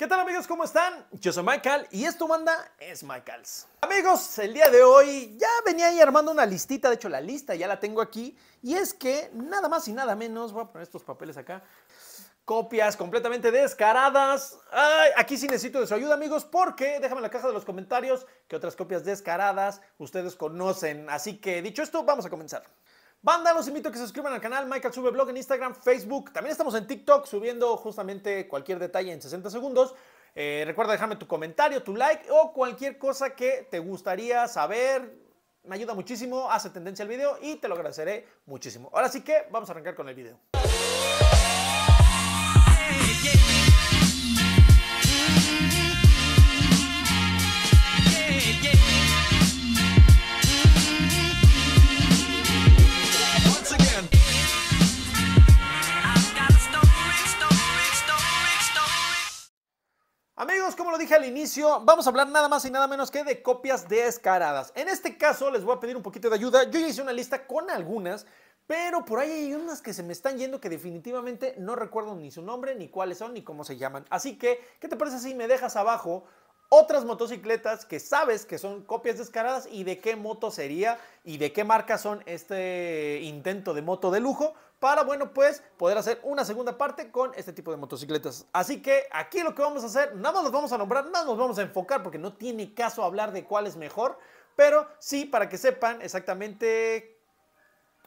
¿Qué tal amigos? ¿Cómo están? Yo soy Michael y esto manda es Michael's. Amigos, el día de hoy ya venía ahí armando una listita, de hecho la lista ya la tengo aquí, y es que nada más y nada menos, voy a poner estos papeles acá, copias completamente descaradas. aquí sí necesito de su ayuda, amigos, porque déjame en la caja de los comentarios que otras copias descaradas ustedes conocen. Así que dicho esto, vamos a comenzar. Banda, los invito a que se suscriban al canal Michael Sube Blog en Instagram, Facebook. También estamos en TikTok subiendo justamente cualquier detalle en 60 segundos. Eh, recuerda dejarme tu comentario, tu like o cualquier cosa que te gustaría saber. Me ayuda muchísimo, hace tendencia el video y te lo agradeceré muchísimo. Ahora sí que vamos a arrancar con el video. dije al inicio, vamos a hablar nada más y nada menos que de copias descaradas. En este caso les voy a pedir un poquito de ayuda. Yo ya hice una lista con algunas, pero por ahí hay unas que se me están yendo que definitivamente no recuerdo ni su nombre, ni cuáles son, ni cómo se llaman. Así que, ¿qué te parece si me dejas abajo otras motocicletas que sabes que son copias descaradas y de qué moto sería y de qué marca son este intento de moto de lujo para, bueno, pues poder hacer una segunda parte con este tipo de motocicletas. Así que aquí lo que vamos a hacer, nada más los vamos a nombrar, nada más nos vamos a enfocar porque no tiene caso hablar de cuál es mejor, pero sí para que sepan exactamente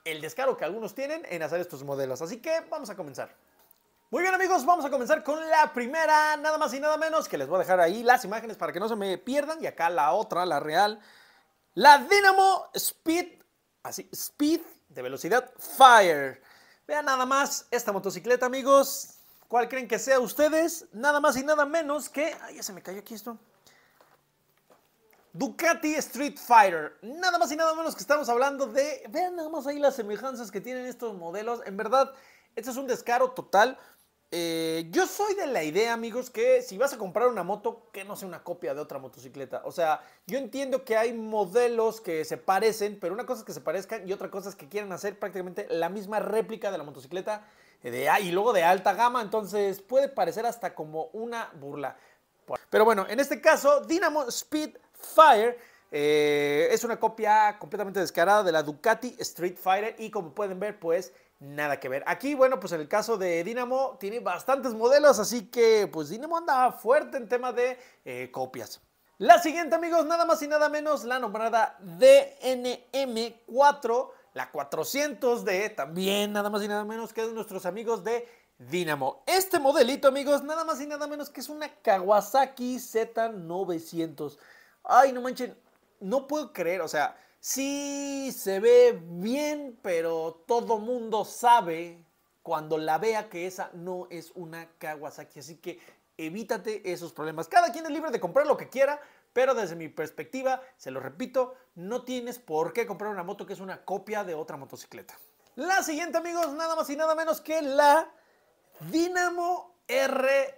el descaro que algunos tienen en hacer estos modelos. Así que vamos a comenzar. Muy bien amigos, vamos a comenzar con la primera, nada más y nada menos, que les voy a dejar ahí las imágenes para que no se me pierdan. Y acá la otra, la real, la Dynamo Speed, así, Speed de velocidad Fire. Vean nada más esta motocicleta amigos, ¿cuál creen que sea ustedes? Nada más y nada menos que, ay ya se me cayó aquí esto. Ducati Street Fighter. Nada más y nada menos que estamos hablando de. Vean nada más ahí las semejanzas que tienen estos modelos. En verdad, este es un descaro total eh, yo soy de la idea, amigos, que si vas a comprar una moto, que no sea una copia de otra motocicleta. O sea, yo entiendo que hay modelos que se parecen, pero una cosa es que se parezcan y otra cosa es que quieran hacer prácticamente la misma réplica de la motocicleta eh, de, y luego de alta gama. Entonces puede parecer hasta como una burla. Pero bueno, en este caso, Dynamo Speedfire Fire eh, es una copia completamente descarada de la Ducati Street Fighter y como pueden ver, pues nada que ver. Aquí, bueno, pues en el caso de Dinamo tiene bastantes modelos, así que pues Dinamo anda fuerte en tema de eh, copias. La siguiente, amigos, nada más y nada menos, la nombrada DNM4, la 400 de también nada más y nada menos que de nuestros amigos de Dinamo. Este modelito, amigos, nada más y nada menos que es una Kawasaki Z900. Ay, no manchen, no puedo creer, o sea, Sí, se ve bien, pero todo mundo sabe cuando la vea que esa no es una Kawasaki. Así que evítate esos problemas. Cada quien es libre de comprar lo que quiera, pero desde mi perspectiva, se lo repito, no tienes por qué comprar una moto que es una copia de otra motocicleta. La siguiente, amigos, nada más y nada menos que la Dynamo R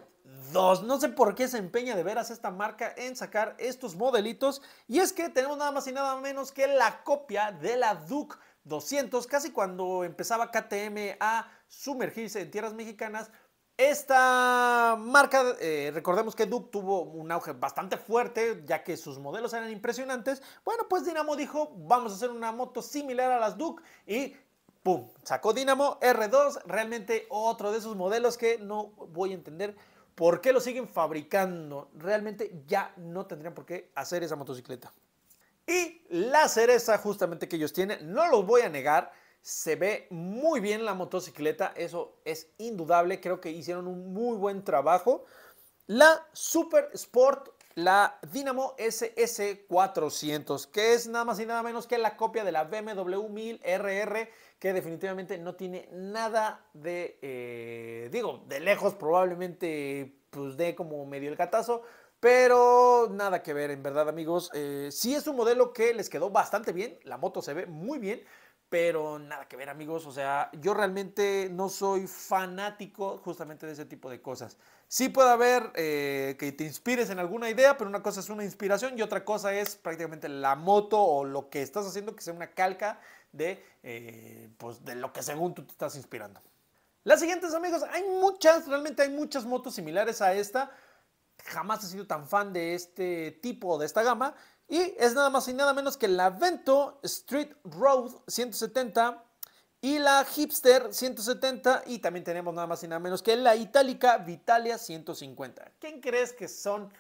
2. No sé por qué se empeña de veras esta marca en sacar estos modelitos. Y es que tenemos nada más y nada menos que la copia de la Duke 200. Casi cuando empezaba KTM a sumergirse en tierras mexicanas, esta marca, eh, recordemos que Duke tuvo un auge bastante fuerte, ya que sus modelos eran impresionantes. Bueno, pues Dinamo dijo, vamos a hacer una moto similar a las Duke y ¡pum! Sacó Dinamo R2, realmente otro de esos modelos que no voy a entender ¿Por qué lo siguen fabricando? Realmente ya no tendrían por qué hacer esa motocicleta. Y la cereza justamente que ellos tienen, no lo voy a negar, se ve muy bien la motocicleta, eso es indudable, creo que hicieron un muy buen trabajo. La Super Sport, la Dynamo SS400, que es nada más y nada menos que la copia de la BMW 1000 RR que definitivamente no tiene nada de, eh, digo, de lejos probablemente pues dé como medio el catazo, pero nada que ver, en verdad, amigos. si eh, sí es un modelo que les quedó bastante bien. La moto se ve muy bien pero nada que ver amigos, o sea, yo realmente no soy fanático justamente de ese tipo de cosas. Sí puede haber eh, que te inspires en alguna idea, pero una cosa es una inspiración y otra cosa es prácticamente la moto o lo que estás haciendo que sea una calca de, eh, pues, de lo que según tú te estás inspirando. Las siguientes amigos, hay muchas, realmente hay muchas motos similares a esta, jamás he sido tan fan de este tipo, de esta gama. Y es nada más y nada menos que la Vento Street Road 170 y la Hipster 170 y también tenemos nada más y nada menos que la Itálica Vitalia 150. ¿Quién crees que son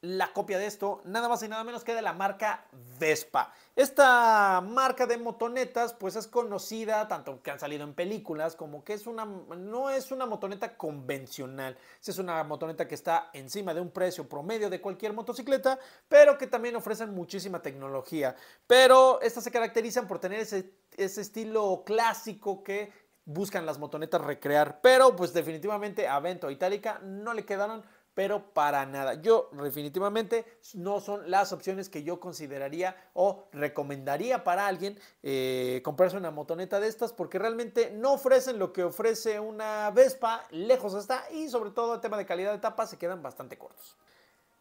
la copia de esto, nada más y nada menos que de la marca Vespa. Esta marca de motonetas pues es conocida tanto que han salido en películas como que es una no es una motoneta convencional. Es una motoneta que está encima de un precio promedio de cualquier motocicleta, pero que también ofrecen muchísima tecnología. Pero estas se caracterizan por tener ese, ese estilo clásico que buscan las motonetas recrear, pero pues definitivamente a Vento e Itálica no le quedaron pero para nada. Yo definitivamente no son las opciones que yo consideraría o recomendaría para alguien eh, comprarse una motoneta de estas porque realmente no ofrecen lo que ofrece una Vespa, lejos está y sobre todo el tema de calidad de tapa se quedan bastante cortos.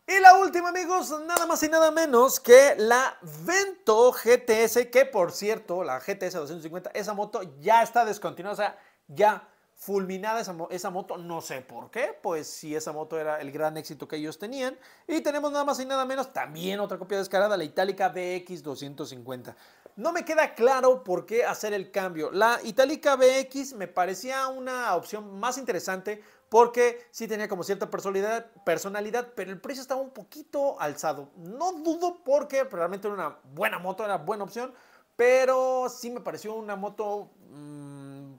Y la última, amigos, nada más y nada menos que la Vento GTS, que por cierto, la GTS 250, esa moto ya está descontinuada, o sea, ya fulminada esa, moto, no sé por qué, pues si esa moto era el gran éxito que ellos tenían. Y tenemos nada más y nada menos, también otra copia descarada, la Itálica BX250. No me queda claro por qué hacer el cambio. La Itálica BX me parecía una opción más interesante porque sí tenía como cierta personalidad, personalidad, pero el precio estaba un poquito alzado. No dudo porque realmente era una buena moto, era buena opción, pero sí me pareció una moto... Mm,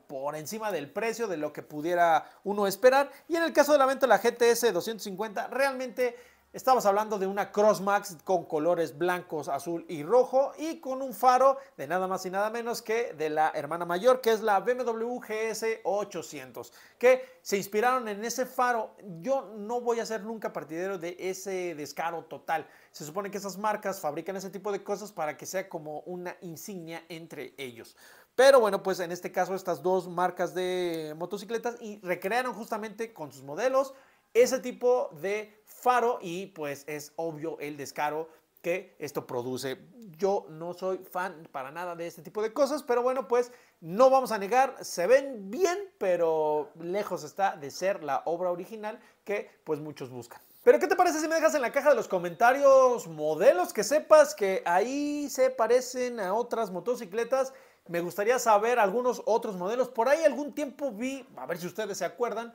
por encima del precio de lo que pudiera uno esperar. Y en el caso de la venta de la GTS 250, realmente Estamos hablando de una Crossmax con colores blancos, azul y rojo y con un faro de nada más y nada menos que de la hermana mayor, que es la BMW GS 800, que se inspiraron en ese faro. Yo no voy a ser nunca partidero de ese descaro total. Se supone que esas marcas fabrican ese tipo de cosas para que sea como una insignia entre ellos. Pero bueno, pues en este caso estas dos marcas de motocicletas y recrearon justamente con sus modelos ese tipo de faro y pues es obvio el descaro que esto produce. Yo no soy fan para nada de este tipo de cosas, pero bueno, pues no vamos a negar, se ven bien, pero lejos está de ser la obra original que pues muchos buscan. Pero ¿qué te parece si me dejas en la caja de los comentarios modelos que sepas que ahí se parecen a otras motocicletas me gustaría saber algunos otros modelos. Por ahí algún tiempo vi, a ver si ustedes se acuerdan,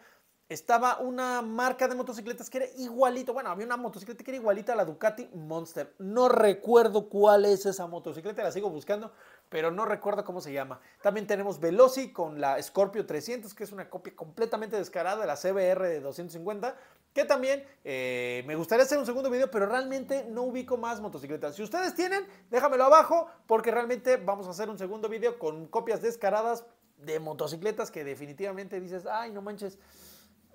estaba una marca de motocicletas que era igualito. Bueno, había una motocicleta que era igualita a la Ducati Monster. No recuerdo cuál es esa motocicleta, la sigo buscando, pero no recuerdo cómo se llama. También tenemos Veloci con la Scorpio 300, que es una copia completamente descarada de la CBR de 250. Que también eh, me gustaría hacer un segundo video, pero realmente no ubico más motocicletas. Si ustedes tienen, déjamelo abajo, porque realmente vamos a hacer un segundo video con copias descaradas de motocicletas que definitivamente dices, ay, no manches,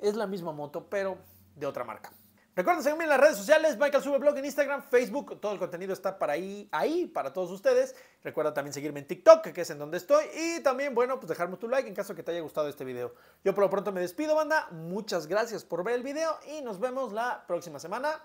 es la misma moto, pero de otra marca. Recuerden seguirme en las redes sociales, Michael Sube Blog en Instagram, Facebook, todo el contenido está para ahí, ahí para todos ustedes. Recuerda también seguirme en TikTok, que es en donde estoy, y también, bueno, pues dejarme tu like en caso que te haya gustado este video. Yo por lo pronto me despido, banda, muchas gracias por ver el video y nos vemos la próxima semana.